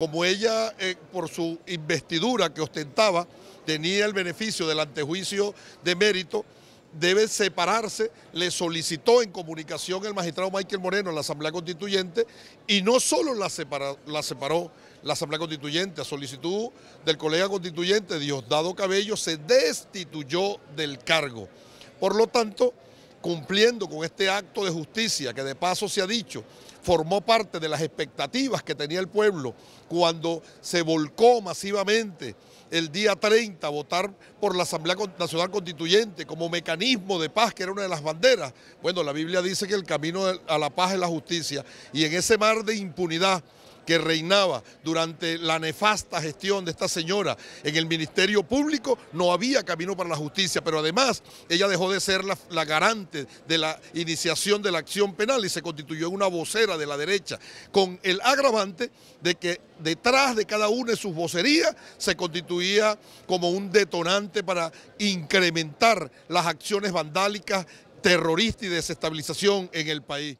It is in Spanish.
Como ella, eh, por su investidura que ostentaba, tenía el beneficio del antejuicio de mérito, debe separarse, le solicitó en comunicación el magistrado Michael Moreno a la Asamblea Constituyente y no solo la, la separó la Asamblea Constituyente, a solicitud del colega constituyente Diosdado Cabello, se destituyó del cargo. Por lo tanto, cumpliendo con este acto de justicia que de paso se ha dicho, formó parte de las expectativas que tenía el pueblo cuando se volcó masivamente el día 30 a votar por la Asamblea Nacional Constituyente como mecanismo de paz, que era una de las banderas. Bueno, la Biblia dice que el camino a la paz es la justicia y en ese mar de impunidad que reinaba durante la nefasta gestión de esta señora en el Ministerio Público, no había camino para la justicia, pero además ella dejó de ser la, garante de la iniciación de la acción penal y se constituyó en una vocera de la derecha, con el agravante de que detrás de cada una de sus vocerías se constituía como un detonante para incrementar las acciones vandálicas, terroristas y desestabilización en el país.